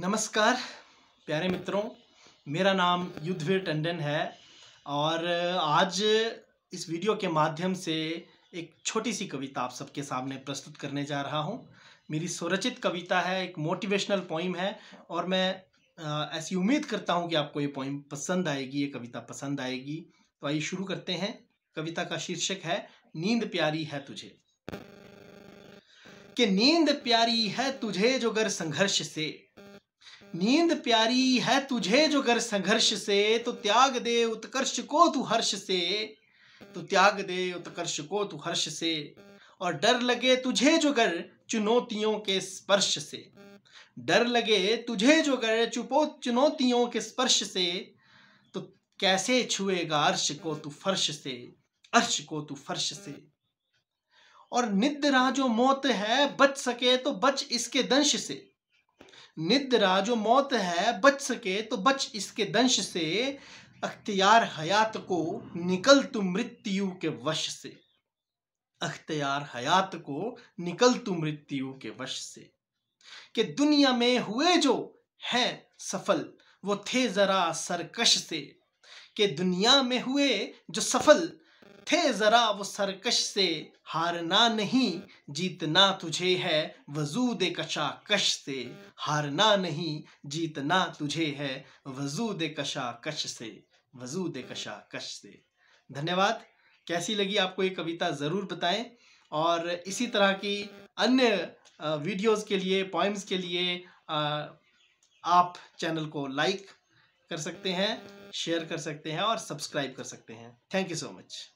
नमस्कार प्यारे मित्रों मेरा नाम युद्धवीर टंडन है और आज इस वीडियो के माध्यम से एक छोटी सी कविता आप सबके सामने प्रस्तुत करने जा रहा हूँ मेरी स्वरचित कविता है एक मोटिवेशनल पोइम है और मैं ऐसी उम्मीद करता हूँ कि आपको ये पोइम पसंद आएगी ये कविता पसंद आएगी तो आइए शुरू करते हैं कविता का शीर्षक है नींद प्यारी है तुझे कि नींद प्यारी है तुझे जो घर संघर्ष से नींद प्यारी है तुझे जो कर संघर्ष से तो त्याग दे उत्कर्ष को तू हर्ष से तो त्याग दे उत्कर्ष को तू हर्ष से और डर लगे तुझे जो कर चुनौतियों के स्पर्श से डर लगे तुझे जो गर चुपो चुनौतियों के स्पर्श से तो कैसे छुएगा अर्श को तू फर्श से अर्श को तू फर्श से और निद्रा जो मौत है बच सके तो बच इसके दंश से निद्रा जो मौत है बच सके तो बच इसके दंश से अख्तियार हयात को निकल तू मृत्यु के वश से अख्तियार हयात को निकल तू मृत्यु के वश से कि दुनिया में हुए जो हैं सफल वो थे जरा सरकश से कि दुनिया में हुए जो सफल थे जरा वो सरकश से हारना नहीं जीतना तुझे है वजूद कश से हारना नहीं जीतना तुझे है वजूद कश से वजूद कश से धन्यवाद कैसी लगी आपको ये कविता ज़रूर बताएं और इसी तरह की अन्य वीडियोस के लिए पॉइम्स के लिए आप चैनल को लाइक कर सकते हैं शेयर कर सकते हैं और सब्सक्राइब कर सकते हैं थैंक यू सो मच